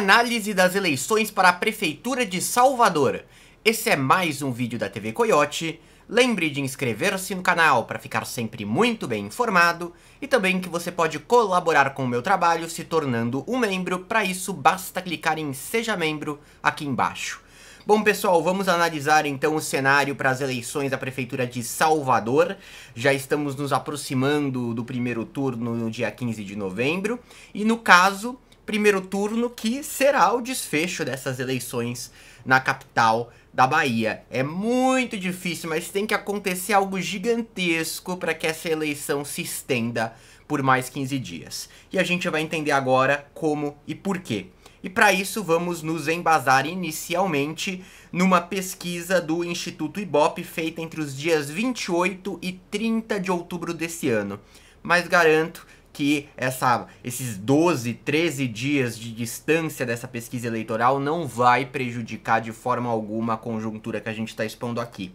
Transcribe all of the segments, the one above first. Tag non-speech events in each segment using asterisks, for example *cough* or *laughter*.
análise das eleições para a Prefeitura de Salvador. Esse é mais um vídeo da TV Coyote. Lembre de inscrever-se no canal para ficar sempre muito bem informado e também que você pode colaborar com o meu trabalho se tornando um membro. Para isso, basta clicar em Seja Membro aqui embaixo. Bom, pessoal, vamos analisar então o cenário para as eleições da Prefeitura de Salvador. Já estamos nos aproximando do primeiro turno no dia 15 de novembro e, no caso, primeiro turno que será o desfecho dessas eleições na capital da Bahia. É muito difícil, mas tem que acontecer algo gigantesco para que essa eleição se estenda por mais 15 dias. E a gente vai entender agora como e por quê. E para isso vamos nos embasar inicialmente numa pesquisa do Instituto Ibope feita entre os dias 28 e 30 de outubro desse ano. Mas garanto que essa, esses 12, 13 dias de distância dessa pesquisa eleitoral não vai prejudicar de forma alguma a conjuntura que a gente está expondo aqui.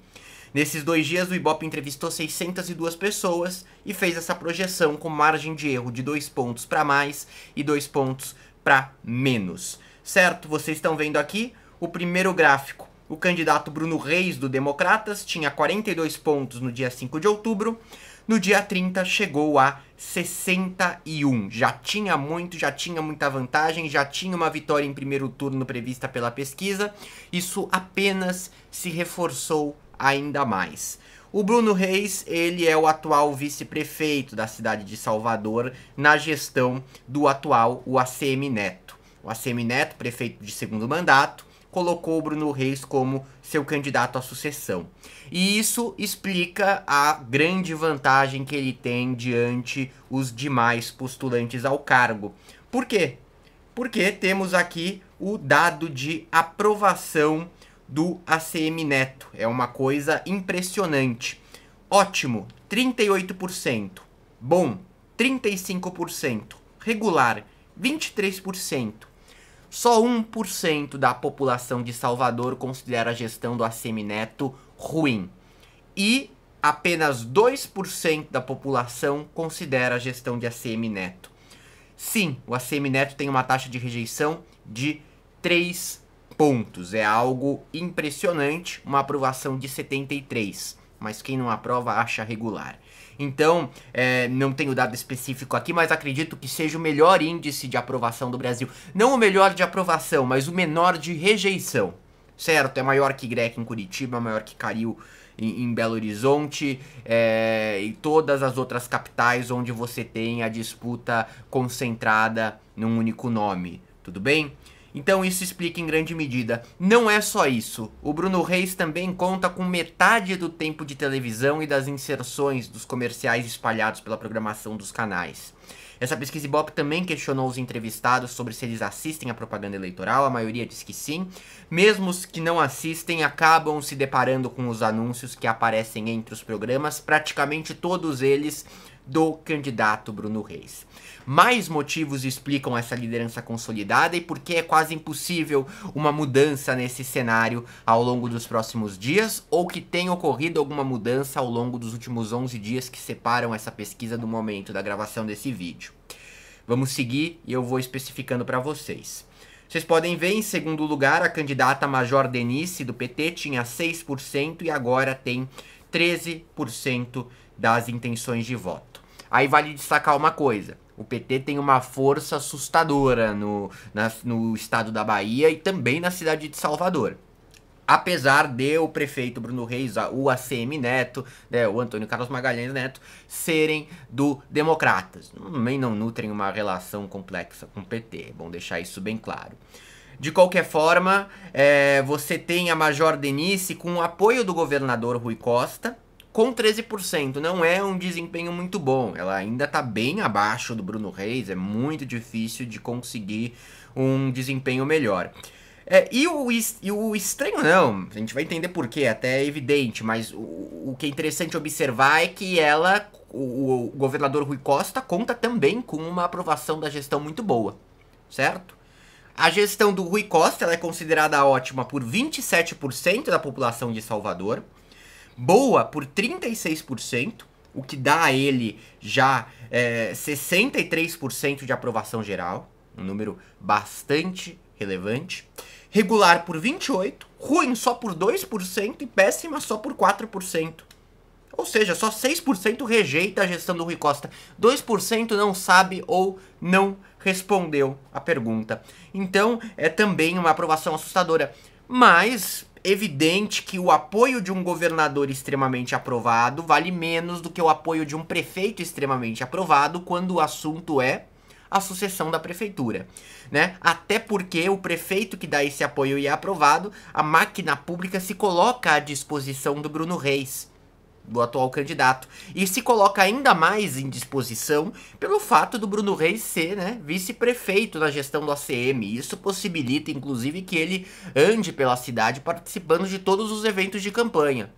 Nesses dois dias, o Ibope entrevistou 602 pessoas e fez essa projeção com margem de erro de dois pontos para mais e dois pontos para menos. Certo? Vocês estão vendo aqui o primeiro gráfico. O candidato Bruno Reis, do Democratas, tinha 42 pontos no dia 5 de outubro. No dia 30, chegou a 61. Já tinha muito, já tinha muita vantagem, já tinha uma vitória em primeiro turno prevista pela pesquisa. Isso apenas se reforçou ainda mais. O Bruno Reis, ele é o atual vice-prefeito da cidade de Salvador na gestão do atual o ACM Neto. O ACM Neto, prefeito de segundo mandato, colocou o Bruno Reis como seu candidato à sucessão. E isso explica a grande vantagem que ele tem diante os demais postulantes ao cargo. Por quê? Porque temos aqui o dado de aprovação do ACM Neto. É uma coisa impressionante. Ótimo, 38%. Bom, 35%. Regular, 23%. Só 1% da população de Salvador considera a gestão do ACM Neto ruim. E apenas 2% da população considera a gestão de ACM Neto. Sim, o ACM Neto tem uma taxa de rejeição de 3 pontos. É algo impressionante, uma aprovação de 73. Mas quem não aprova acha regular. Então, é, não tenho dado específico aqui, mas acredito que seja o melhor índice de aprovação do Brasil. Não o melhor de aprovação, mas o menor de rejeição. Certo, é maior que Greco em Curitiba, maior que Caril em, em, Belo Horizonte é, e todas as outras capitais onde você tem a disputa concentrada num único nome. Tudo bem? Então isso explica em grande medida. Não é só isso. O Bruno Reis também conta com metade do tempo de televisão e das inserções dos comerciais espalhados pela programação dos canais. Essa pesquisa Ibope também questionou os entrevistados sobre se eles assistem à propaganda eleitoral, a maioria diz que sim. Mesmo os que não assistem acabam se deparando com os anúncios que aparecem entre os programas, praticamente todos eles do candidato Bruno Reis. Mais motivos explicam essa liderança consolidada e por que é quase impossível uma mudança nesse cenário ao longo dos próximos dias ou que tenha ocorrido alguma mudança ao longo dos últimos 11 dias que separam essa pesquisa do momento da gravação desse vídeo. Vamos seguir e eu vou especificando para vocês. Vocês podem ver, em segundo lugar, a candidata Major Denise do PT tinha 6% e agora tem 13% das intenções de voto. Aí vale destacar uma coisa. O PT tem uma força assustadora no, na, no estado da Bahia e também na cidade de Salvador apesar de o prefeito Bruno Reis, o ACM Neto, né, o Antônio Carlos Magalhães Neto, serem do Democratas. Também não nutrem uma relação complexa com o PT, é bom deixar isso bem claro. De qualquer forma, é, você tem a Major Denise com o apoio do governador Rui Costa, com 13%. Não é um desempenho muito bom. Ela ainda está bem abaixo do Bruno Reis. É muito difícil de conseguir um desempenho melhor. É, e, o, e o estranho não, a gente vai entender porquê, até é evidente, mas o, o que é interessante observar é que ela, o, o governador Rui Costa, conta também com uma aprovação da gestão muito boa, certo? A gestão do Rui Costa é considerada ótima por 27% da população de Salvador, boa por 36%, o que dá a ele já é, 63% de aprovação geral, um número bastante relevante. Regular por 28%, ruim só por 2% e péssima só por 4%. Ou seja, só 6% rejeita a gestão do Rui Costa. 2% não sabe ou não respondeu a pergunta. Então, é também uma aprovação assustadora. Mas evidente que o apoio de um governador extremamente aprovado vale menos do que o apoio de um prefeito extremamente aprovado quando o assunto é a sucessão da prefeitura, né? Até porque o prefeito que dá esse apoio e é aprovado, a máquina pública se coloca à disposição do Bruno Reis do atual candidato. E se coloca ainda mais em disposição pelo fato do Bruno Reis ser né, vice-prefeito na gestão do ACM. Isso possibilita, inclusive, que ele ande pela cidade participando de todos os eventos de campanha.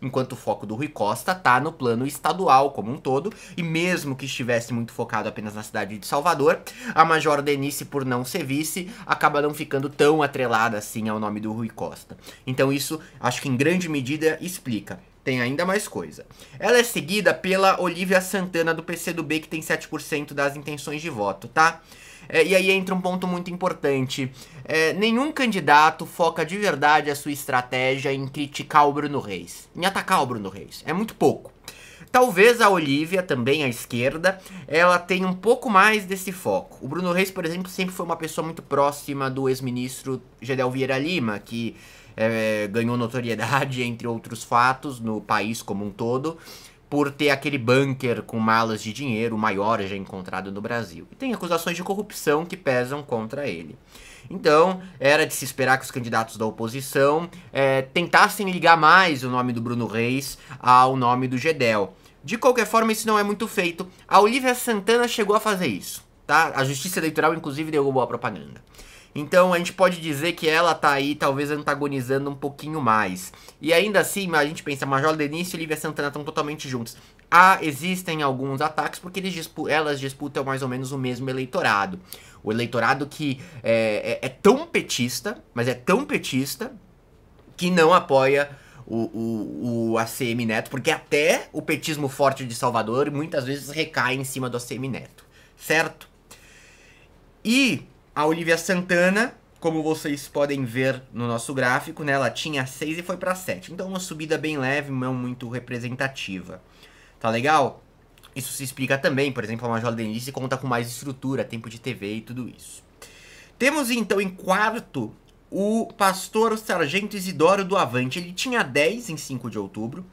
Enquanto o foco do Rui Costa está no plano estadual como um todo, e mesmo que estivesse muito focado apenas na cidade de Salvador, a Major Denise, por não ser vice, acaba não ficando tão atrelada assim ao nome do Rui Costa. Então isso, acho que em grande medida, explica tem ainda mais coisa. Ela é seguida pela Olivia Santana do PCdoB, que tem 7% das intenções de voto, tá? É, e aí entra um ponto muito importante. É, nenhum candidato foca de verdade a sua estratégia em criticar o Bruno Reis, em atacar o Bruno Reis. É muito pouco. Talvez a Olivia, também à esquerda, ela tenha um pouco mais desse foco. O Bruno Reis, por exemplo, sempre foi uma pessoa muito próxima do ex-ministro Gedel Vieira Lima, que é, ganhou notoriedade, *laughs* entre outros fatos, no país como um todo, por ter aquele bunker com malas de dinheiro maior já encontrado no Brasil. E tem acusações de corrupção que pesam contra ele. Então, era de se esperar que os candidatos da oposição é, tentassem ligar mais o nome do Bruno Reis ao nome do Gedel. De qualquer forma, isso não é muito feito. A Olivia Santana chegou a fazer isso, tá? A Justiça Eleitoral, inclusive, derrubou a propaganda. Então a gente pode dizer que ela tá aí talvez antagonizando um pouquinho mais. E ainda assim, a gente pensa, Major Denise e Lívia Santana estão totalmente juntos. Ah, existem alguns ataques porque dispu elas disputam mais ou menos o mesmo eleitorado. O eleitorado que é, é, é tão petista, mas é tão petista, que não apoia o, o, o ACM Neto, porque até o petismo forte de Salvador muitas vezes recai em cima do ACM Neto, certo? E a Olivia Santana, como vocês podem ver no nosso gráfico, né, ela tinha 6 e foi para 7. Então uma subida bem leve, não muito representativa. Tá legal? Isso se explica também, por exemplo, a Major Denise conta com mais estrutura, tempo de TV e tudo isso. Temos então em quarto o pastor Sargento Isidoro do Avante. Ele tinha 10 em 5 de outubro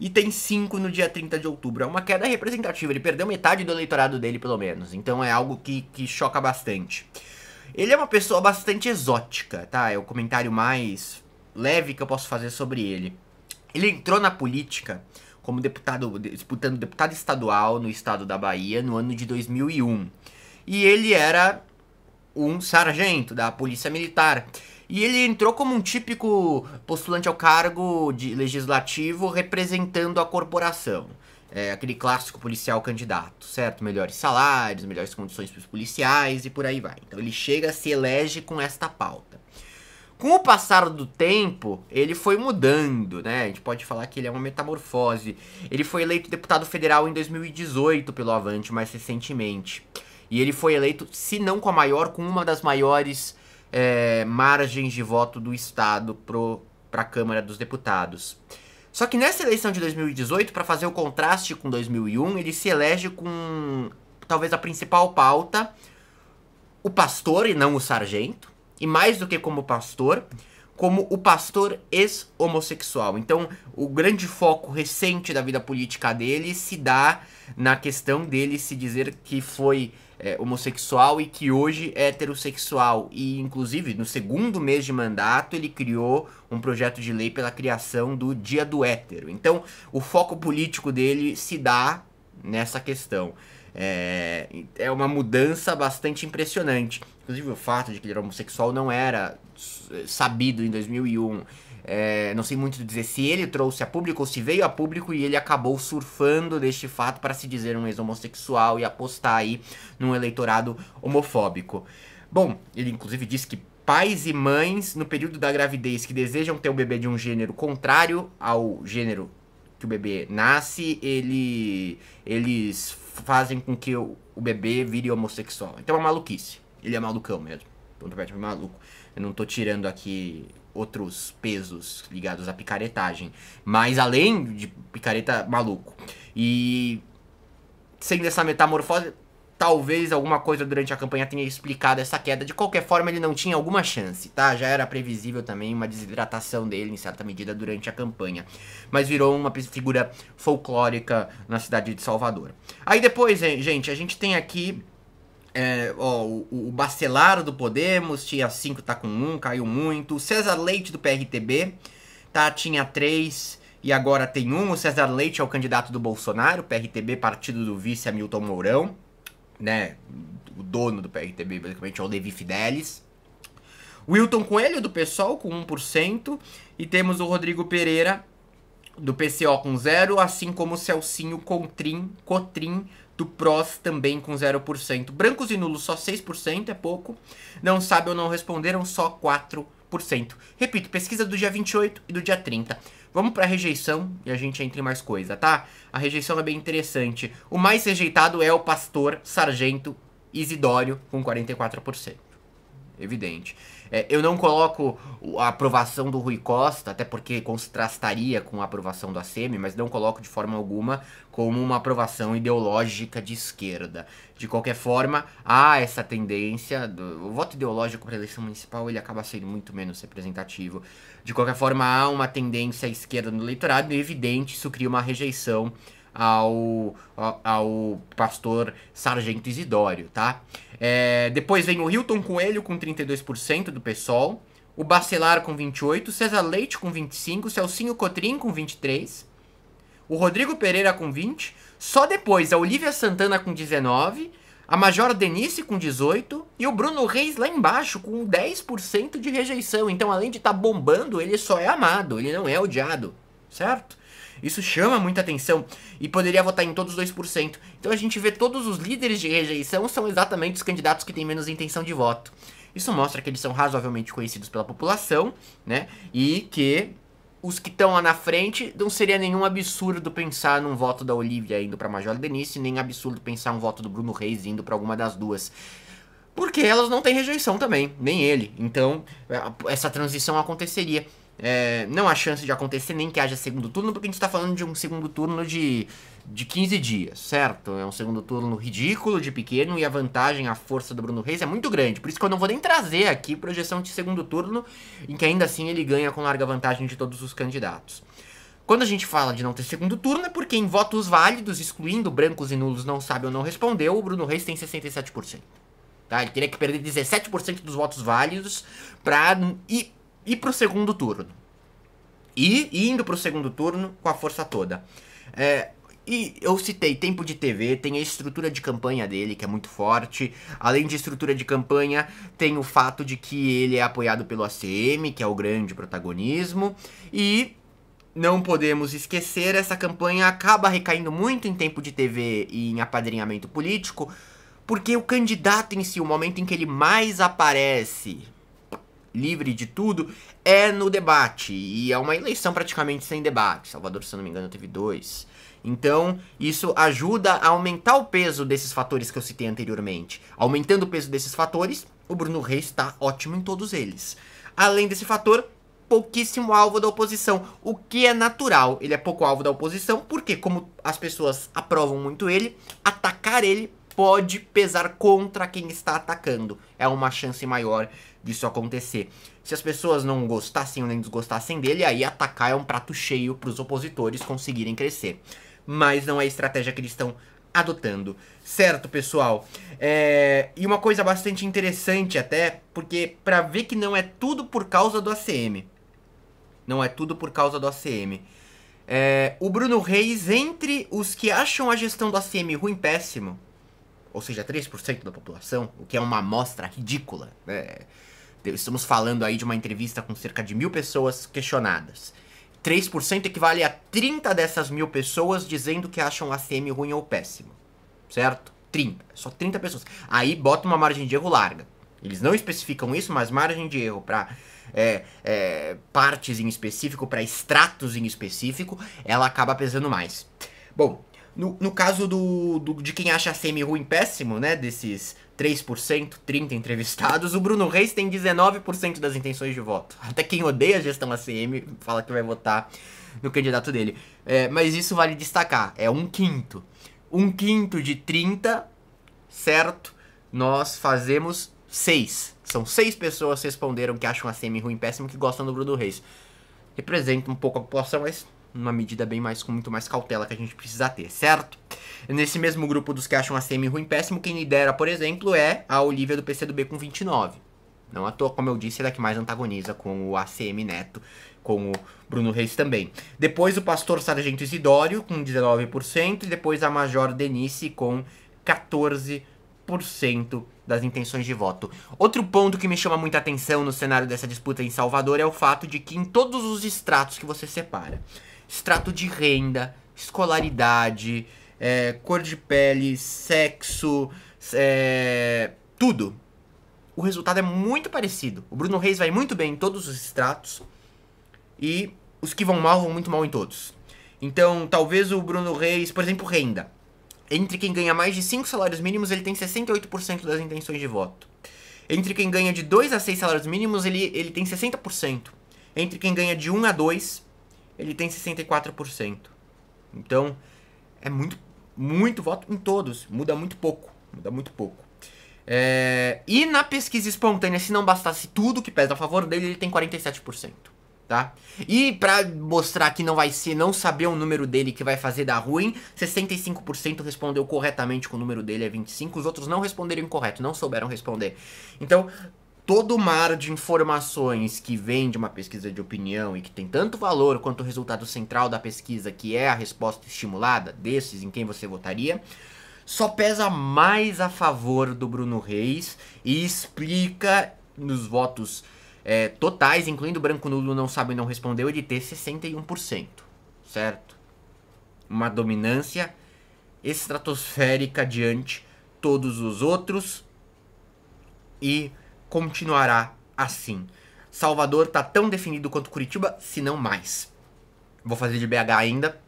e tem 5 no dia 30 de outubro. É uma queda representativa, ele perdeu metade do eleitorado dele, pelo menos. Então é algo que, que choca bastante. Ele é uma pessoa bastante exótica, tá? É o comentário mais leve que eu posso fazer sobre ele. Ele entrou na política como deputado, disputando deputado estadual no estado da Bahia no ano de 2001. E ele era um sargento da Polícia Militar. E ele entrou como um típico postulante ao cargo de legislativo representando a corporação é, aquele clássico policial candidato, certo? Melhores salários, melhores condições para os policiais e por aí vai. Então ele chega, se elege com esta pauta. Com o passar do tempo, ele foi mudando, né? A gente pode falar que ele é uma metamorfose. Ele foi eleito deputado federal em 2018 pelo Avante, mais recentemente. E ele foi eleito, se não com a maior, com uma das maiores é, margens de voto do Estado para a Câmara dos Deputados. Só que nessa eleição de 2018, para fazer o contraste com 2001, ele se elege com talvez a principal pauta, o pastor e não o sargento, e mais do que como pastor, como o pastor ex-homossexual. Então, o grande foco recente da vida política dele se dá na questão dele se dizer que foi é, homossexual e que hoje é heterossexual. E, inclusive, no segundo mês de mandato, ele criou um projeto de lei pela criação do Dia do Hétero. Então, o foco político dele se dá nessa questão. É, é uma mudança bastante impressionante. Inclusive, o fato de que ele era homossexual não era é, sabido em 2001. É, não sei muito dizer se ele trouxe a público ou se veio a público e ele acabou surfando deste fato para se dizer um ex-homossexual e apostar aí num eleitorado homofóbico. Bom, ele inclusive disse que pais e mães no período da gravidez que desejam ter um bebê de um gênero contrário ao gênero que o bebê nasce, ele, eles fazem com que o, o bebê vire homossexual. Então é uma maluquice. Ele é malucão mesmo. Ponto é maluco. Eu não tô tirando aqui outros pesos ligados à picaretagem, mas além de picareta maluco. E sendo essa metamorfose, talvez alguma coisa durante a campanha tenha explicado essa queda. De qualquer forma, ele não tinha alguma chance, tá? Já era previsível também uma desidratação dele, em certa medida, durante a campanha. Mas virou uma figura folclórica na cidade de Salvador. Aí depois, gente, a gente tem aqui é, ó, o, o Bacelar do Podemos tinha 5, tá com 1, um, caiu muito. O César Leite do PRTB tá, tinha 3 e agora tem 1. Um. O César Leite é o candidato do Bolsonaro, PRTB, partido do vice Hamilton Mourão, né? O dono do PRTB, basicamente, é o Levi Fidelis. Wilton Coelho do PSOL com 1%. E temos o Rodrigo Pereira do PCO com 0, assim como o Celcinho Contrim, Cotrim do PROS também com 0%. Brancos e nulos só 6%, é pouco. Não sabe ou não responderam só 4%. Repito, pesquisa do dia 28 e do dia 30. Vamos para a rejeição e a gente entra em mais coisa, tá? A rejeição é bem interessante. O mais rejeitado é o pastor Sargento Isidório com 44% evidente. É, eu não coloco a aprovação do Rui Costa, até porque contrastaria com a aprovação do ACM, mas não coloco de forma alguma como uma aprovação ideológica de esquerda. De qualquer forma, há essa tendência, do, o voto ideológico para a eleição municipal ele acaba sendo muito menos representativo. De qualquer forma, há uma tendência à esquerda no eleitorado, e é evidente, isso cria uma rejeição ao, ao, ao pastor Sargento Isidório, tá? É, depois vem o Hilton Coelho com 32% do PSOL, o Bacelar com 28%, César Leite com 25%, Celcinho Cotrim com 23%, o Rodrigo Pereira com 20%, só depois a Olivia Santana com 19%, a Major Denise com 18% e o Bruno Reis lá embaixo com 10% de rejeição. Então, além de estar tá bombando, ele só é amado, ele não é odiado, certo? Isso chama muita atenção e poderia votar em todos os 2%. Então a gente vê todos os líderes de rejeição são exatamente os candidatos que têm menos intenção de voto. Isso mostra que eles são razoavelmente conhecidos pela população, né? E que os que estão lá na frente, não seria nenhum absurdo pensar num voto da Olivia indo para Major Denise, nem absurdo pensar um voto do Bruno Reis indo para alguma das duas. Porque elas não têm rejeição também, nem ele. Então, essa transição aconteceria. É, não há chance de acontecer nem que haja segundo turno, porque a gente está falando de um segundo turno de, de 15 dias, certo? É um segundo turno ridículo, de pequeno, e a vantagem, a força do Bruno Reis é muito grande. Por isso que eu não vou nem trazer aqui projeção de segundo turno, em que ainda assim ele ganha com larga vantagem de todos os candidatos. Quando a gente fala de não ter segundo turno, é porque em votos válidos, excluindo brancos e nulos não sabe ou não respondeu, o Bruno Reis tem 67%. Tá? Ele teria que perder 17% dos votos válidos para ir ir para o segundo turno. E indo para o segundo turno com a força toda. É, e eu citei tempo de TV, tem a estrutura de campanha dele, que é muito forte. Além de estrutura de campanha, tem o fato de que ele é apoiado pelo ACM, que é o grande protagonismo. E não podemos esquecer, essa campanha acaba recaindo muito em tempo de TV e em apadrinhamento político, porque o candidato em si, o momento em que ele mais aparece livre de tudo, é no debate. E é uma eleição praticamente sem debate. Salvador, se eu não me engano, teve dois. Então, isso ajuda a aumentar o peso desses fatores que eu citei anteriormente. Aumentando o peso desses fatores, o Bruno Reis está ótimo em todos eles. Além desse fator, pouquíssimo alvo da oposição, o que é natural. Ele é pouco alvo da oposição, porque, como as pessoas aprovam muito ele, atacar ele pode pesar contra quem está atacando. É uma chance maior disso acontecer. Se as pessoas não gostassem ou nem desgostassem dele, aí atacar é um prato cheio para os opositores conseguirem crescer. Mas não é a estratégia que eles estão adotando. Certo, pessoal? É... E uma coisa bastante interessante até, porque para ver que não é tudo por causa do ACM. Não é tudo por causa do ACM. É... O Bruno Reis, entre os que acham a gestão do ACM ruim péssimo, ou seja, 3% da população, o que é uma amostra ridícula, né? Estamos falando aí de uma entrevista com cerca de mil pessoas questionadas. 3% equivale a 30 dessas mil pessoas dizendo que acham a CM ruim ou péssimo. Certo? 30. Só 30 pessoas. Aí bota uma margem de erro larga. Eles não especificam isso, mas margem de erro para é, é, partes em específico, para extratos em específico, ela acaba pesando mais. Bom, no, no caso do, do, de quem acha a CM ruim péssimo, né? Desses 3%, 30 entrevistados. O Bruno Reis tem 19% das intenções de voto. Até quem odeia a gestão ACM fala que vai votar no candidato dele. É, mas isso vale destacar, é um quinto. Um quinto de 30, certo? Nós fazemos seis. São seis pessoas que responderam que acham a ACM ruim péssimo que gostam do Bruno Reis. Representa um pouco a população, mas uma medida bem mais com muito mais cautela que a gente precisa ter, certo? Nesse mesmo grupo dos que acham a semi ruim péssimo, quem lidera, por exemplo, é a Olivia do PCdoB com 29. Não à toa, como eu disse, ela é que mais antagoniza com o ACM Neto, com o Bruno Reis também. Depois o pastor Sargento Isidório com 19% e depois a Major Denise com 14% das intenções de voto. Outro ponto que me chama muita atenção no cenário dessa disputa em Salvador é o fato de que em todos os extratos que você separa, extrato de renda, escolaridade, é, cor de pele, sexo, é, tudo. O resultado é muito parecido. O Bruno Reis vai muito bem em todos os extratos e os que vão mal vão muito mal em todos. Então, talvez o Bruno Reis, por exemplo, renda. Entre quem ganha mais de 5 salários mínimos, ele tem 68% das intenções de voto. Entre quem ganha de 2 a 6 salários mínimos, ele, ele tem 60%. Entre quem ganha de 1 a 2, ele tem 64%. Então, é muito, muito voto em todos. Muda muito pouco. Muda muito pouco. É, e na pesquisa espontânea, se não bastasse tudo que pesa a favor dele, ele tem 47%. Tá? E para mostrar que não vai ser não saber o número dele que vai fazer dar ruim, 65% respondeu corretamente com o número dele é 25, os outros não responderam correto, não souberam responder. Então, todo o mar de informações que vem de uma pesquisa de opinião e que tem tanto valor quanto o resultado central da pesquisa, que é a resposta estimulada desses em quem você votaria, só pesa mais a favor do Bruno Reis e explica nos votos é, totais, incluindo branco nulo não sabe não respondeu, ele ter 61%, certo? Uma dominância estratosférica diante todos os outros e continuará assim. Salvador tá tão definido quanto Curitiba, se não mais. Vou fazer de BH ainda.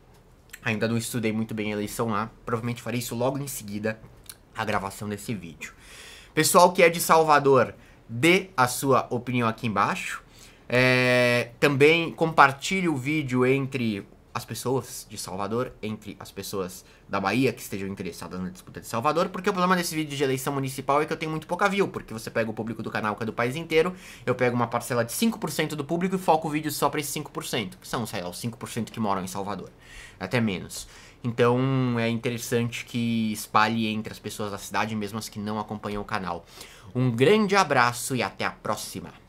Ainda não estudei muito bem a eleição lá. Provavelmente farei isso logo em seguida a gravação desse vídeo. Pessoal que é de Salvador, dê a sua opinião aqui embaixo. É, também compartilhe o vídeo entre as pessoas de Salvador entre as pessoas da Bahia que estejam interessadas na disputa de Salvador, porque o problema desse vídeo de eleição municipal é que eu tenho muito pouca view, porque você pega o público do canal que é do país inteiro, eu pego uma parcela de 5% do público e foco o vídeo só para esses 5%, que são, sei lá, os 5% que moram em Salvador, até menos. Então é interessante que espalhe entre as pessoas da cidade, mesmo as que não acompanham o canal. Um grande abraço e até a próxima!